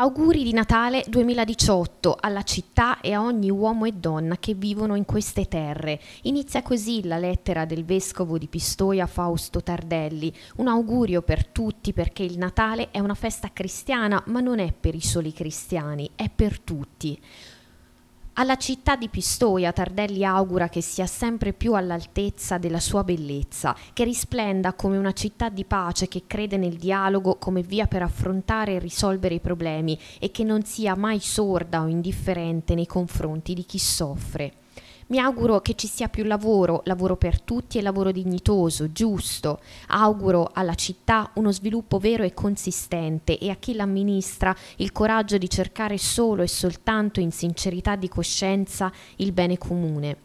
Auguri di Natale 2018 alla città e a ogni uomo e donna che vivono in queste terre. Inizia così la lettera del vescovo di Pistoia Fausto Tardelli. Un augurio per tutti perché il Natale è una festa cristiana, ma non è per i soli cristiani, è per tutti. Alla città di Pistoia Tardelli augura che sia sempre più all'altezza della sua bellezza, che risplenda come una città di pace che crede nel dialogo come via per affrontare e risolvere i problemi e che non sia mai sorda o indifferente nei confronti di chi soffre. Mi auguro che ci sia più lavoro, lavoro per tutti e lavoro dignitoso, giusto. Auguro alla città uno sviluppo vero e consistente e a chi l'amministra il coraggio di cercare solo e soltanto in sincerità di coscienza il bene comune.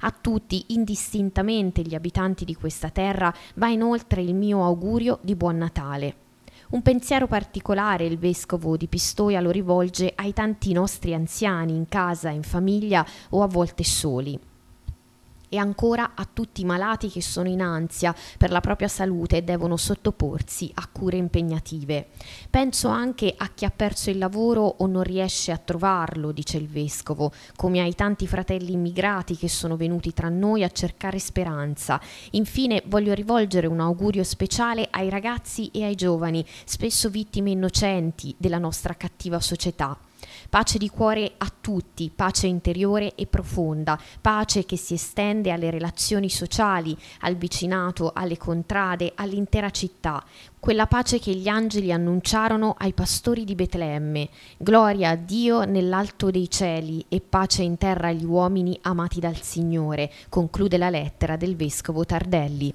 A tutti, indistintamente gli abitanti di questa terra, va inoltre il mio augurio di buon Natale. Un pensiero particolare il vescovo di Pistoia lo rivolge ai tanti nostri anziani in casa, in famiglia o a volte soli e ancora a tutti i malati che sono in ansia per la propria salute e devono sottoporsi a cure impegnative. Penso anche a chi ha perso il lavoro o non riesce a trovarlo, dice il vescovo, come ai tanti fratelli immigrati che sono venuti tra noi a cercare speranza. Infine voglio rivolgere un augurio speciale ai ragazzi e ai giovani, spesso vittime innocenti della nostra cattiva società. Pace di cuore a tutti, pace interiore e profonda, pace che si estende alle relazioni sociali, al vicinato, alle contrade, all'intera città. Quella pace che gli angeli annunciarono ai pastori di Betlemme. Gloria a Dio nell'alto dei cieli e pace in terra agli uomini amati dal Signore, conclude la lettera del vescovo Tardelli.